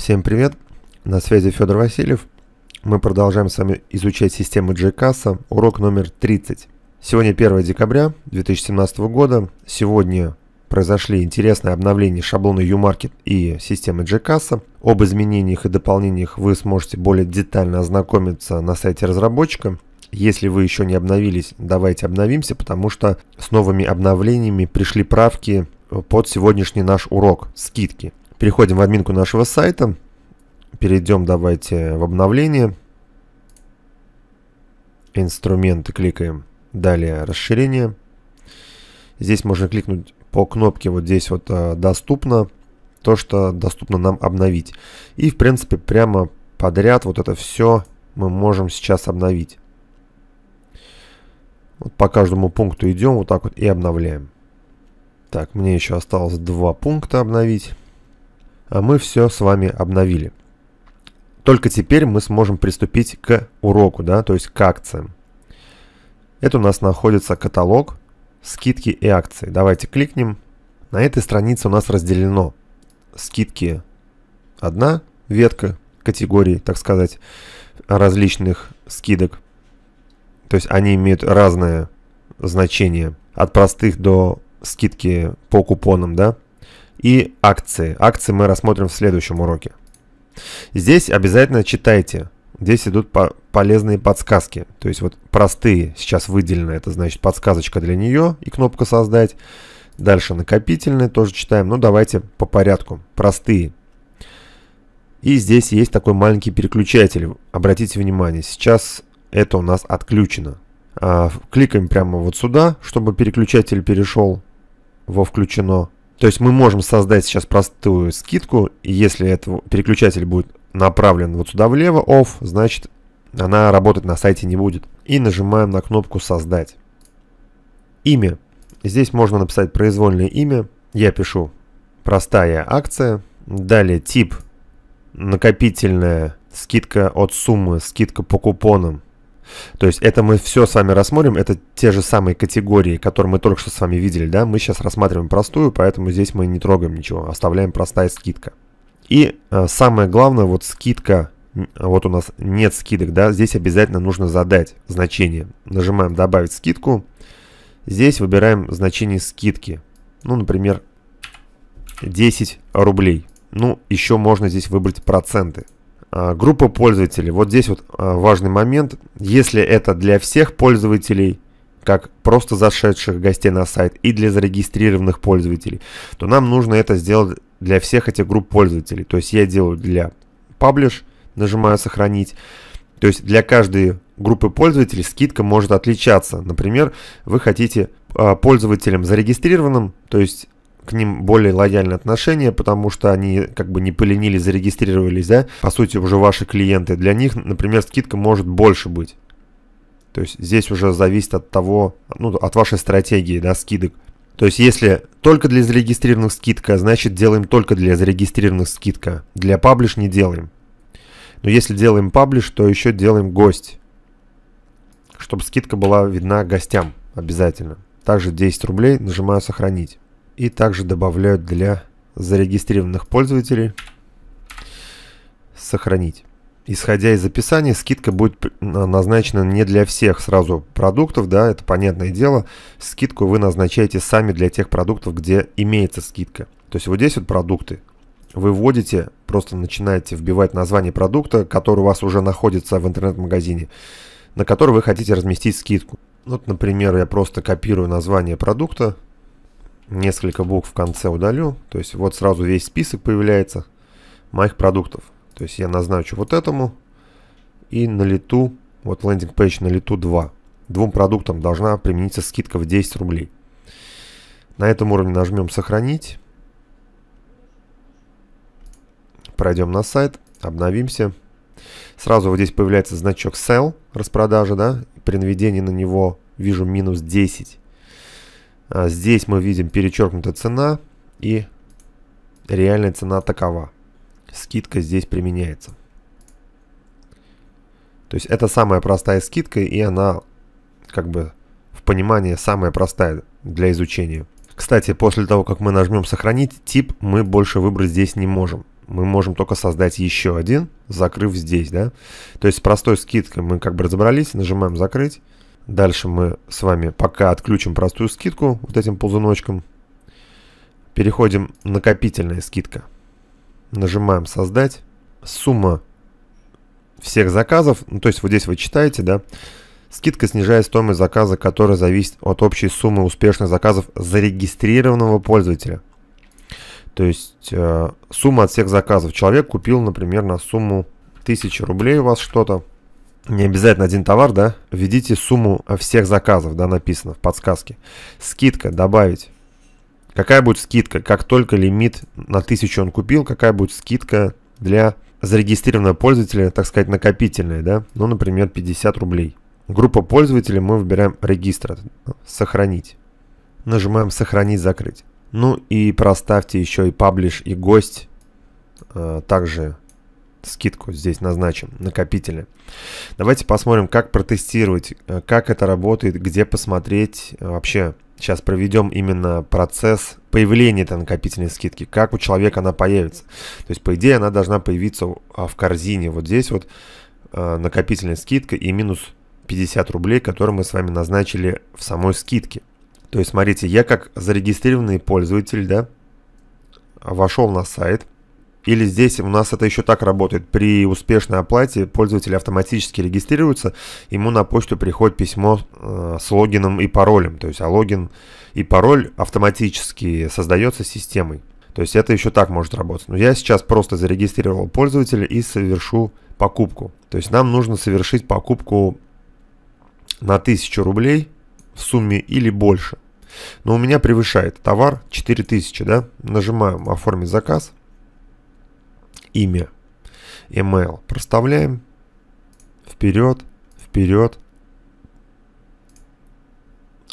Всем привет, на связи Федор Васильев. Мы продолжаем с вами изучать систему GCAS, урок номер 30. Сегодня 1 декабря 2017 года. Сегодня произошли интересные обновления шаблона UMarket и системы GCAS. Об изменениях и дополнениях вы сможете более детально ознакомиться на сайте разработчика. Если вы еще не обновились, давайте обновимся, потому что с новыми обновлениями пришли правки под сегодняшний наш урок – скидки. Переходим в админку нашего сайта. Перейдем давайте в обновление. Инструменты кликаем. Далее расширение. Здесь можно кликнуть по кнопке вот здесь вот а, доступно. То, что доступно нам обновить. И в принципе прямо подряд вот это все мы можем сейчас обновить. Вот по каждому пункту идем вот так вот и обновляем. Так, мне еще осталось два пункта обновить. А мы все с вами обновили. Только теперь мы сможем приступить к уроку, да, то есть к акциям. Это у нас находится каталог скидки и акции. Давайте кликнем. На этой странице у нас разделено скидки одна ветка категории, так сказать, различных скидок. То есть они имеют разное значение от простых до скидки по купонам, да, и акции. Акции мы рассмотрим в следующем уроке. Здесь обязательно читайте. Здесь идут по полезные подсказки. То есть вот простые сейчас выделены. Это значит подсказочка для нее и кнопка «Создать». Дальше накопительные тоже читаем. Ну давайте по порядку. Простые. И здесь есть такой маленький переключатель. Обратите внимание, сейчас это у нас отключено. А, кликаем прямо вот сюда, чтобы переключатель перешел во «Включено». То есть мы можем создать сейчас простую скидку, и если этот переключатель будет направлен вот сюда влево, off, значит она работать на сайте не будет. И нажимаем на кнопку «Создать». Имя. Здесь можно написать произвольное имя. Я пишу «Простая акция». Далее тип «Накопительная скидка от суммы, скидка по купонам». То есть это мы все с вами рассмотрим, это те же самые категории, которые мы только что с вами видели, да, мы сейчас рассматриваем простую, поэтому здесь мы не трогаем ничего, оставляем простая скидка. И э, самое главное, вот скидка, вот у нас нет скидок, да, здесь обязательно нужно задать значение. Нажимаем «Добавить скидку», здесь выбираем значение скидки, ну, например, 10 рублей. Ну, еще можно здесь выбрать проценты. Э, группа пользователей. Вот здесь вот э, важный момент. Если это для всех пользователей, как просто зашедших гостей на сайт и для зарегистрированных пользователей, то нам нужно это сделать для всех этих групп пользователей. То есть я делаю для Publish, нажимаю «Сохранить». То есть для каждой группы пользователей скидка может отличаться. Например, вы хотите э, пользователям зарегистрированным, то есть к ним более лояльное отношение, потому что они как бы не поленили, зарегистрировались, да, по сути уже ваши клиенты. Для них, например, скидка может больше быть. То есть здесь уже зависит от того, ну, от вашей стратегии, да, скидок. То есть если только для зарегистрированных скидка, значит делаем только для зарегистрированных скидка. Для паблиш не делаем. Но если делаем паблиш, то еще делаем гость. Чтобы скидка была видна гостям обязательно. Также 10 рублей нажимаю сохранить и также добавляют для зарегистрированных пользователей «Сохранить». Исходя из описания, скидка будет назначена не для всех сразу продуктов, да, это понятное дело. Скидку вы назначаете сами для тех продуктов, где имеется скидка. То есть вот здесь вот продукты, вы вводите, просто начинаете вбивать название продукта, который у вас уже находится в интернет-магазине, на который вы хотите разместить скидку. Вот, например, я просто копирую название продукта, несколько букв в конце удалю. То есть вот сразу весь список появляется моих продуктов. То есть я назначу вот этому и на лету, вот лендинг пейдж на лету 2. Двум продуктам должна примениться скидка в 10 рублей. На этом уровне нажмем сохранить. Пройдем на сайт, обновимся. Сразу вот здесь появляется значок sell, распродажа, да. При наведении на него вижу минус 10. А, здесь мы видим перечеркнута цена и реальная цена такова. Скидка здесь применяется. То есть это самая простая скидка, и она как бы в понимании самая простая для изучения. Кстати, после того, как мы нажмем «Сохранить», тип мы больше выбрать здесь не можем. Мы можем только создать еще один, закрыв здесь, да. То есть с простой скидкой мы как бы разобрались, нажимаем «Закрыть». Дальше мы с вами пока отключим простую скидку вот этим ползуночком. Переходим накопительная скидка. Нажимаем создать. Сумма всех заказов, ну, то есть вот здесь вы читаете, да, скидка снижает стоимость заказа, которая зависит от общей суммы успешных заказов зарегистрированного пользователя. То есть э, сумма от всех заказов. Человек купил, например, на сумму 1000 рублей у вас что-то не обязательно один товар, да, введите сумму всех заказов, да, написано в подсказке. Скидка, добавить. Какая будет скидка, как только лимит на 1000 он купил, какая будет скидка для зарегистрированного пользователя, так сказать, накопительная, да, ну, например, 50 рублей. Группа пользователей мы выбираем регистр, сохранить. Нажимаем сохранить, закрыть. Ну и проставьте еще и паблиш и гость, э, также скидку здесь назначим, накопители. Давайте посмотрим, как протестировать, э, как это работает, где посмотреть э, вообще. Сейчас проведем именно процесс появления этой накопительной скидки, как у человека она появится. То есть, по идее, она должна появиться а, в корзине. Вот здесь вот э, накопительная скидка и минус 50 рублей, которые мы с вами назначили в самой скидке. То есть, смотрите, я как зарегистрированный пользователь, да, вошел на сайт – или здесь у нас это еще так работает. При успешной оплате пользователь автоматически регистрируется, ему на почту приходит письмо э, с логином и паролем. То есть, а логин и пароль автоматически создается системой. То есть это еще так может работать. Но я сейчас просто зарегистрировал пользователя и совершу покупку. То есть нам нужно совершить покупку на 1000 рублей в сумме или больше. Но у меня превышает товар 4000, да? Нажимаем «Оформить заказ» имя, email. Проставляем. Вперед, вперед.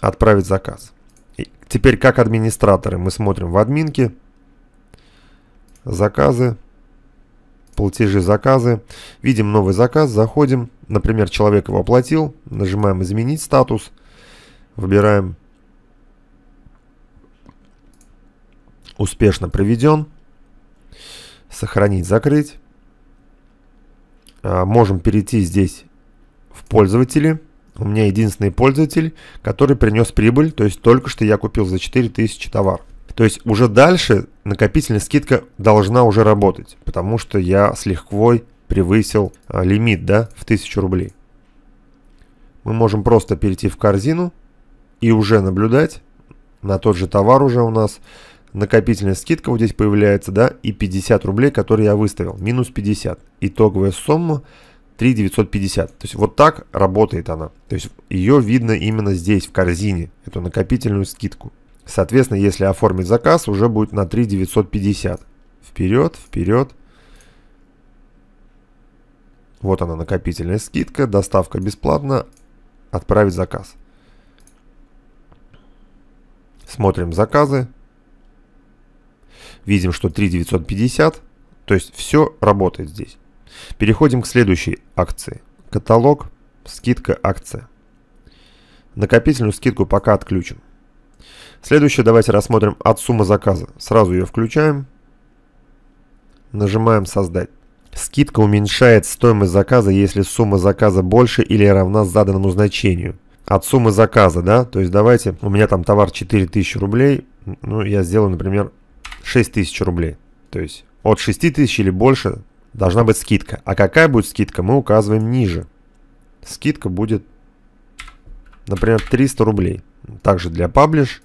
Отправить заказ. И теперь как администраторы мы смотрим в админке. Заказы. Платежи, заказы. Видим новый заказ, заходим. Например, человек его оплатил. Нажимаем «Изменить статус». Выбираем «Успешно проведен». Сохранить, закрыть. А, можем перейти здесь в пользователи. У меня единственный пользователь, который принес прибыль, то есть только что я купил за 4000 товар. То есть уже дальше накопительная скидка должна уже работать, потому что я с лихвой превысил а, лимит да, в 1000 рублей. Мы можем просто перейти в корзину и уже наблюдать на тот же товар уже у нас накопительная скидка вот здесь появляется, да, и 50 рублей, которые я выставил, минус 50. Итоговая сумма 3950. То есть вот так работает она. То есть ее видно именно здесь, в корзине, эту накопительную скидку. Соответственно, если оформить заказ, уже будет на 3950. Вперед, вперед. Вот она, накопительная скидка, доставка бесплатно, отправить заказ. Смотрим заказы, Видим, что 3950, то есть все работает здесь. Переходим к следующей акции. Каталог, скидка, акция. Накопительную скидку пока отключим. Следующее давайте рассмотрим от суммы заказа. Сразу ее включаем. Нажимаем «Создать». Скидка уменьшает стоимость заказа, если сумма заказа больше или равна заданному значению. От суммы заказа, да? То есть давайте, у меня там товар 4000 рублей, ну я сделаю, например, 6 тысяч рублей. То есть от 6 тысяч или больше должна быть скидка. А какая будет скидка, мы указываем ниже. Скидка будет, например, 300 рублей. Также для паблиш,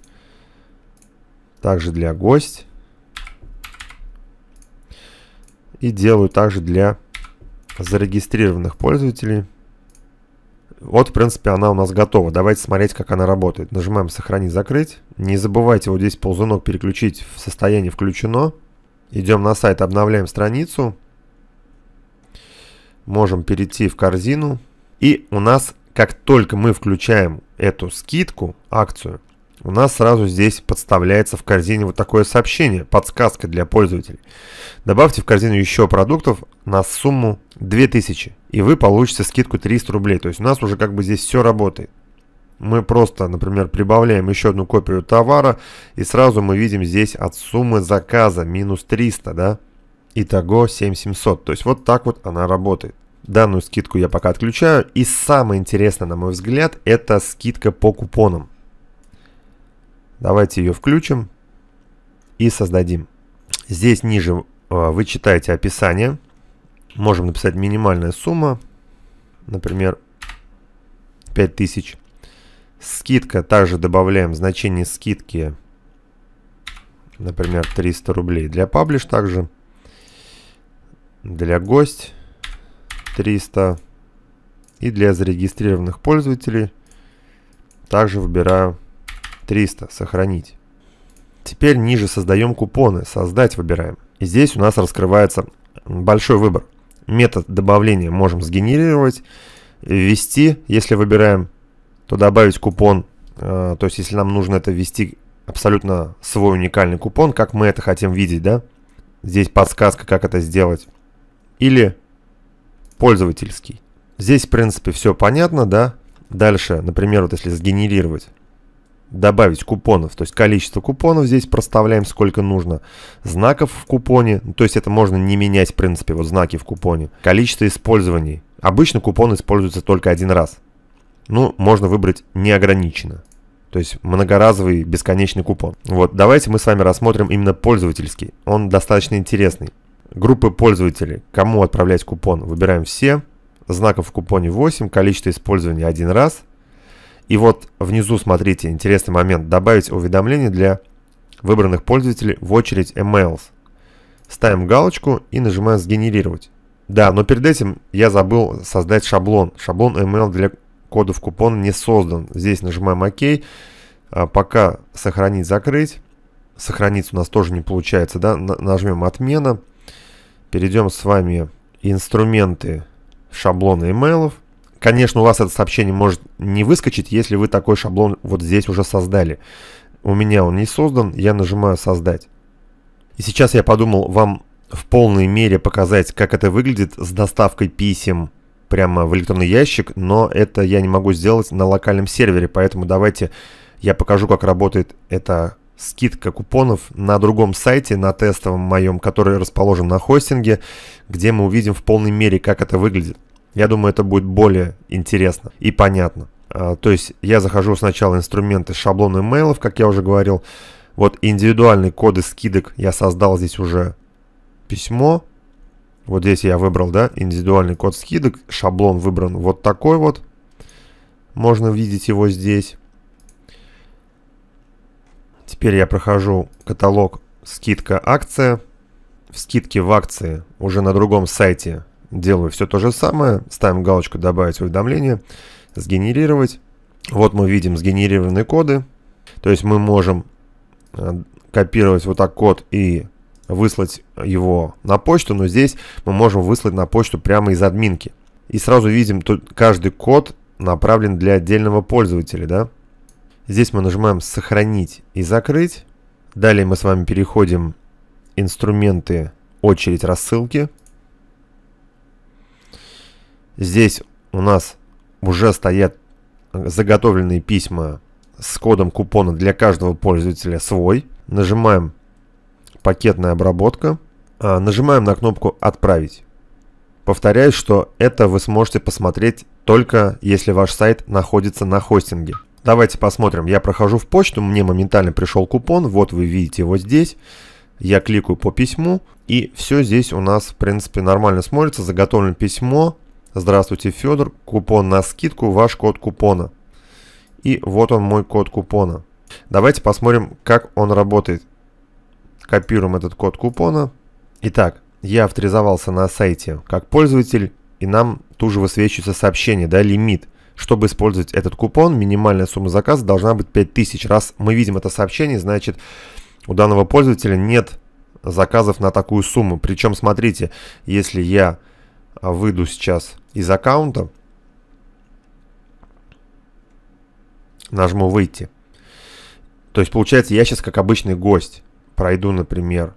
также для гость. И делаю также для зарегистрированных пользователей. Вот, в принципе, она у нас готова. Давайте смотреть, как она работает. Нажимаем «Сохранить», «Закрыть». Не забывайте вот здесь ползунок переключить в состояние «Включено». Идем на сайт, обновляем страницу. Можем перейти в корзину. И у нас, как только мы включаем эту скидку, акцию, у нас сразу здесь подставляется в корзине вот такое сообщение, подсказка для пользователей. Добавьте в корзину еще продуктов на сумму 2000, и вы получите скидку 300 рублей. То есть у нас уже как бы здесь все работает мы просто, например, прибавляем еще одну копию товара, и сразу мы видим здесь от суммы заказа минус 300, да? Итого 7700. То есть вот так вот она работает. Данную скидку я пока отключаю. И самое интересное, на мой взгляд, это скидка по купонам. Давайте ее включим и создадим. Здесь ниже а, вы читаете описание. Можем написать минимальная сумма, например, 5000. Скидка, также добавляем значение скидки, например, 300 рублей. Для паблиш также, для гость 300 и для зарегистрированных пользователей также выбираю 300, сохранить. Теперь ниже создаем купоны, создать выбираем. И здесь у нас раскрывается большой выбор. Метод добавления можем сгенерировать, ввести, если выбираем то добавить купон, э, то есть если нам нужно это ввести абсолютно свой уникальный купон, как мы это хотим видеть, да? Здесь подсказка, как это сделать. Или пользовательский. Здесь, в принципе, все понятно, да? Дальше, например, вот если сгенерировать, добавить купонов, то есть количество купонов здесь проставляем сколько нужно, знаков в купоне, ну, то есть это можно не менять, в принципе, вот знаки в купоне, количество использований. Обычно купон используется только один раз, ну, можно выбрать неограниченно. То есть многоразовый бесконечный купон. Вот, давайте мы с вами рассмотрим именно пользовательский. Он достаточно интересный. Группы пользователей. Кому отправлять купон? Выбираем все. Знаков в купоне 8. Количество использования один раз. И вот внизу, смотрите, интересный момент. Добавить уведомление для выбранных пользователей в очередь emails. Ставим галочку и нажимаем «Сгенерировать». Да, но перед этим я забыл создать шаблон. Шаблон email для кодов купон не создан. Здесь нажимаем ОК. А, пока сохранить, закрыть. Сохранить у нас тоже не получается. Да? Нажмем отмена. Перейдем с вами инструменты шаблона имейлов. Конечно, у вас это сообщение может не выскочить, если вы такой шаблон вот здесь уже создали. У меня он не создан, я нажимаю «Создать». И сейчас я подумал вам в полной мере показать, как это выглядит с доставкой писем прямо в электронный ящик, но это я не могу сделать на локальном сервере, поэтому давайте я покажу, как работает эта скидка купонов на другом сайте, на тестовом моем, который расположен на хостинге, где мы увидим в полной мере, как это выглядит. Я думаю, это будет более интересно и понятно. А, то есть я захожу сначала инструменты шаблоны имейлов, как я уже говорил. Вот индивидуальные коды скидок я создал здесь уже письмо. Вот здесь я выбрал, да, индивидуальный код скидок. Шаблон выбран вот такой вот. Можно видеть его здесь. Теперь я прохожу каталог «Скидка акция». В скидке в акции уже на другом сайте делаю все то же самое. Ставим галочку «Добавить уведомление», «Сгенерировать». Вот мы видим сгенерированные коды. То есть мы можем э, копировать вот так код и выслать его на почту, но здесь мы можем выслать на почту прямо из админки. И сразу видим, тут каждый код направлен для отдельного пользователя, да? Здесь мы нажимаем «Сохранить» и «Закрыть». Далее мы с вами переходим «Инструменты», «Очередь рассылки». Здесь у нас уже стоят заготовленные письма с кодом купона для каждого пользователя свой. Нажимаем пакетная обработка. А, нажимаем на кнопку «Отправить». Повторяю, что это вы сможете посмотреть только если ваш сайт находится на хостинге. Давайте посмотрим. Я прохожу в почту, мне моментально пришел купон. Вот вы видите его здесь. Я кликаю по письму, и все здесь у нас, в принципе, нормально смотрится. Заготовлено письмо. Здравствуйте, Федор. Купон на скидку, ваш код купона. И вот он мой код купона. Давайте посмотрим, как он работает. Копируем этот код купона. Итак, я авторизовался на сайте как пользователь, и нам тут же высвечивается сообщение, да, лимит. Чтобы использовать этот купон, минимальная сумма заказа должна быть 5000. Раз мы видим это сообщение, значит, у данного пользователя нет заказов на такую сумму. Причем, смотрите, если я выйду сейчас из аккаунта, нажму «Выйти», то есть, получается, я сейчас как обычный гость пройду, например,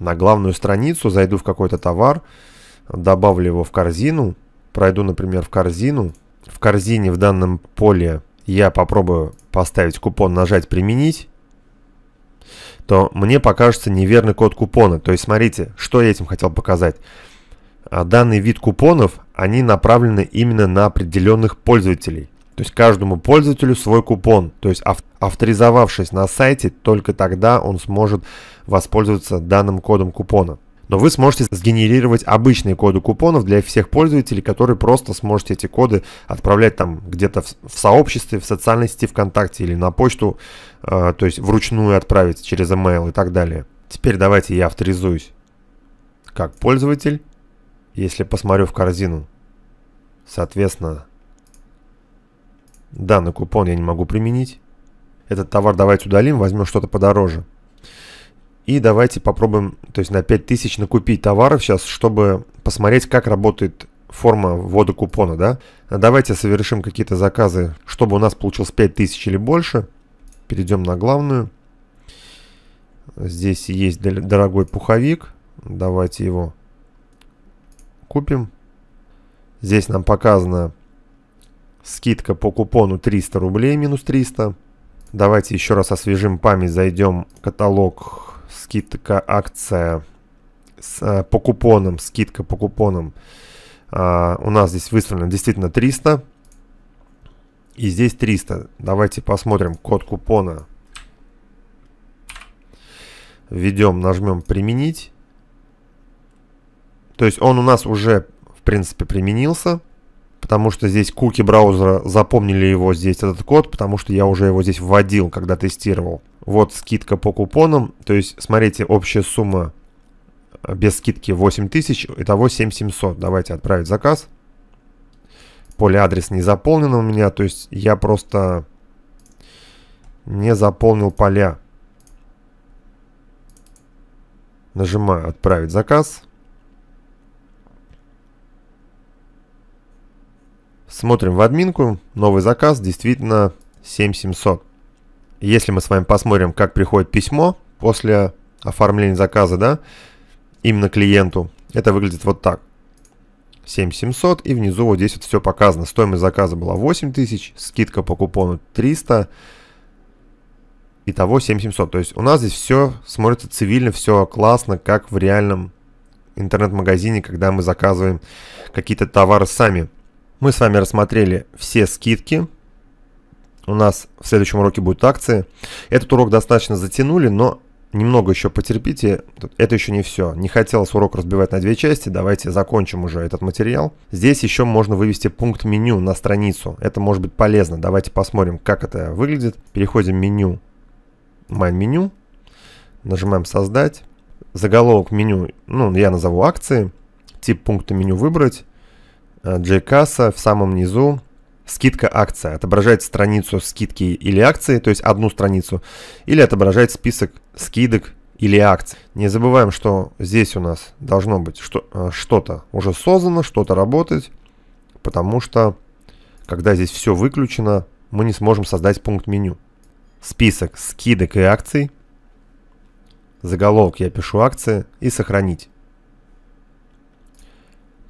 на главную страницу, зайду в какой-то товар, добавлю его в корзину, пройду, например, в корзину. В корзине в данном поле я попробую поставить купон, нажать «Применить», то мне покажется неверный код купона. То есть смотрите, что я этим хотел показать. А, данный вид купонов, они направлены именно на определенных пользователей. То есть каждому пользователю свой купон. То есть ав авторизовавшись на сайте, только тогда он сможет воспользоваться данным кодом купона. Но вы сможете сгенерировать обычные коды купонов для всех пользователей, которые просто сможете эти коды отправлять там где-то в, в сообществе, в социальной сети ВКонтакте или на почту, э, то есть вручную отправить через email и так далее. Теперь давайте я авторизуюсь как пользователь, если посмотрю в корзину. Соответственно, Данный купон я не могу применить. Этот товар давайте удалим, возьмем что-то подороже. И давайте попробуем, то есть на 5000 накупить товаров сейчас, чтобы посмотреть, как работает форма ввода купона, да? Давайте совершим какие-то заказы, чтобы у нас получилось 5000 или больше. Перейдем на главную. Здесь есть дорогой пуховик. Давайте его купим. Здесь нам показано Скидка по купону 300 рублей, минус 300. Давайте еще раз освежим память, зайдем в каталог, скидка, акция с, э, по купонам, скидка по купонам. А, у нас здесь выставлено действительно 300. И здесь 300. Давайте посмотрим код купона. Введем, нажмем применить. То есть он у нас уже, в принципе, применился потому что здесь куки браузера запомнили его здесь, этот код, потому что я уже его здесь вводил, когда тестировал. Вот скидка по купонам, то есть, смотрите, общая сумма э, без скидки 8000, итого 7700. Давайте отправить заказ. Поле адрес не заполнено у меня, то есть я просто не заполнил поля. Нажимаю «Отправить заказ». Смотрим в админку. Новый заказ действительно 7700. Если мы с вами посмотрим, как приходит письмо после оформления заказа, да, именно клиенту, это выглядит вот так. 7700 и внизу вот здесь вот все показано. Стоимость заказа была 8000, скидка по купону 300, итого 7700. То есть у нас здесь все смотрится цивильно, все классно, как в реальном интернет-магазине, когда мы заказываем какие-то товары сами. Мы с вами рассмотрели все скидки. У нас в следующем уроке будут акции. Этот урок достаточно затянули, но немного еще потерпите. Это еще не все. Не хотелось урок разбивать на две части. Давайте закончим уже этот материал. Здесь еще можно вывести пункт меню на страницу. Это может быть полезно. Давайте посмотрим, как это выглядит. Переходим в меню. Майн меню. Нажимаем создать. Заголовок меню, ну, я назову акции. Тип пункта меню выбрать. JCassa э, в самом низу скидка акция. Отображает страницу скидки или акции, то есть одну страницу, или отображает список скидок или акций. Не забываем, что здесь у нас должно быть э, что-то уже создано, что-то работать, потому что когда здесь все выключено, мы не сможем создать пункт меню. Список скидок и акций. Заголовок я пишу акции и сохранить.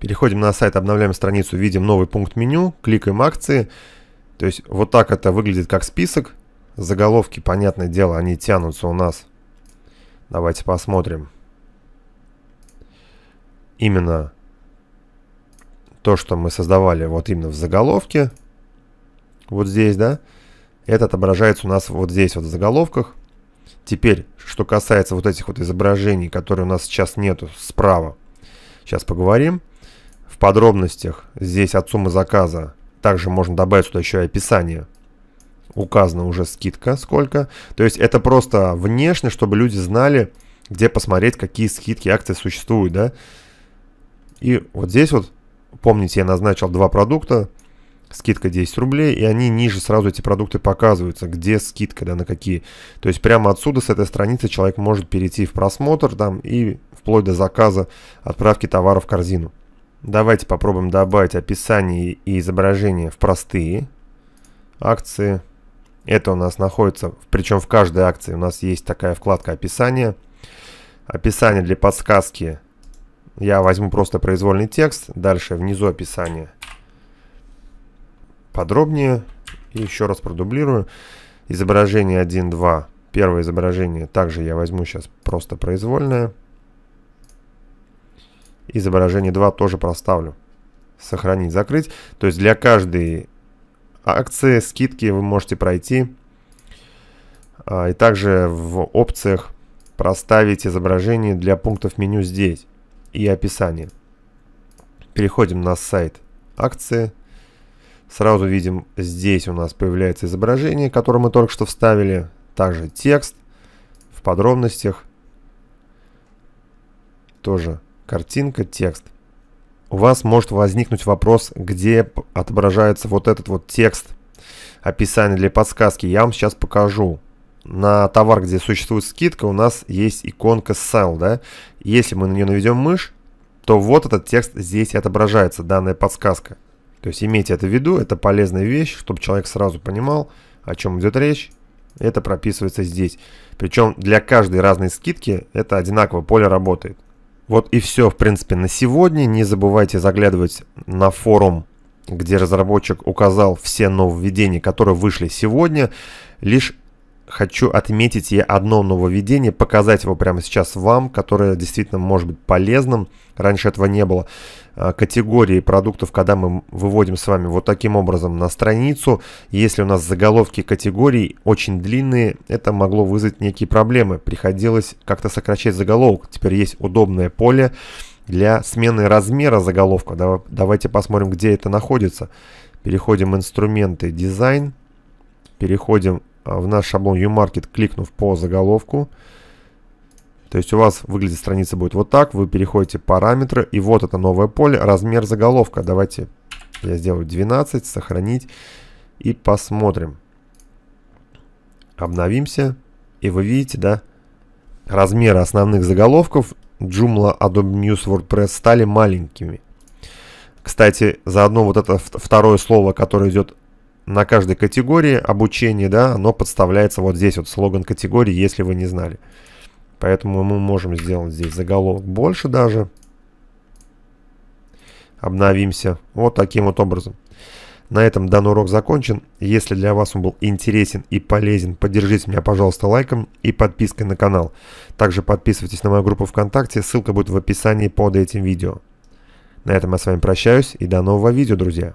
Переходим на сайт, обновляем страницу, видим новый пункт меню, кликаем акции. То есть вот так это выглядит как список. Заголовки, понятное дело, они тянутся у нас. Давайте посмотрим. Именно то, что мы создавали вот именно в заголовке. Вот здесь, да? Это отображается у нас вот здесь вот в заголовках. Теперь, что касается вот этих вот изображений, которые у нас сейчас нету справа. Сейчас поговорим подробностях, здесь от суммы заказа, также можно добавить сюда еще и описание. Указана уже скидка сколько. То есть это просто внешне, чтобы люди знали, где посмотреть, какие скидки, акции существуют, да. И вот здесь вот, помните, я назначил два продукта, скидка 10 рублей, и они ниже сразу эти продукты показываются, где скидка, да, на какие. То есть прямо отсюда, с этой страницы, человек может перейти в просмотр там и вплоть до заказа отправки товара в корзину. Давайте попробуем добавить описание и изображение в простые акции. Это у нас находится, причем в каждой акции у нас есть такая вкладка описание. Описание для подсказки. Я возьму просто произвольный текст. Дальше внизу описание. Подробнее. И еще раз продублирую. Изображение 1, 2. Первое изображение также я возьму сейчас просто произвольное. Изображение 2 тоже проставлю. Сохранить, закрыть. То есть для каждой акции, скидки вы можете пройти. А, и также в опциях проставить изображение для пунктов меню здесь и описание. Переходим на сайт акции. Сразу видим, здесь у нас появляется изображение, которое мы только что вставили. Также текст в подробностях. Тоже Картинка, текст. У вас может возникнуть вопрос, где отображается вот этот вот текст, описания для подсказки. Я вам сейчас покажу. На товар, где существует скидка, у нас есть иконка Sell, да? Если мы на нее наведем мышь, то вот этот текст здесь и отображается, данная подсказка. То есть имейте это в виду, это полезная вещь, чтобы человек сразу понимал, о чем идет речь. Это прописывается здесь. Причем для каждой разной скидки это одинаково поле работает. Вот и все, в принципе, на сегодня. Не забывайте заглядывать на форум, где разработчик указал все нововведения, которые вышли сегодня. Лишь хочу отметить я одно нововведение, показать его прямо сейчас вам, которое действительно может быть полезным. Раньше этого не было. А, категории продуктов, когда мы выводим с вами вот таким образом на страницу, если у нас заголовки категорий очень длинные, это могло вызвать некие проблемы. Приходилось как-то сокращать заголовок. Теперь есть удобное поле для смены размера заголовка. Давайте посмотрим, где это находится. Переходим в инструменты дизайн, переходим Э, в наш шаблон uMarket, кликнув по заголовку. То есть у вас выглядит страница будет вот так. Вы переходите параметры. И вот это новое поле. Размер заголовка. Давайте я сделаю 12. Сохранить. И посмотрим. Обновимся. И вы видите, да, размеры основных заголовков Joomla Adobe News WordPress стали маленькими. Кстати, заодно вот это второе слово, которое идет на каждой категории обучение, да, оно подставляется вот здесь, вот слоган категории, если вы не знали. Поэтому мы можем сделать здесь заголовок больше даже. Обновимся вот таким вот образом. На этом данный урок закончен. Если для вас он был интересен и полезен, поддержите меня, пожалуйста, лайком и подпиской на канал. Также подписывайтесь на мою группу ВКонтакте, ссылка будет в описании под этим видео. На этом я с вами прощаюсь и до нового видео, друзья.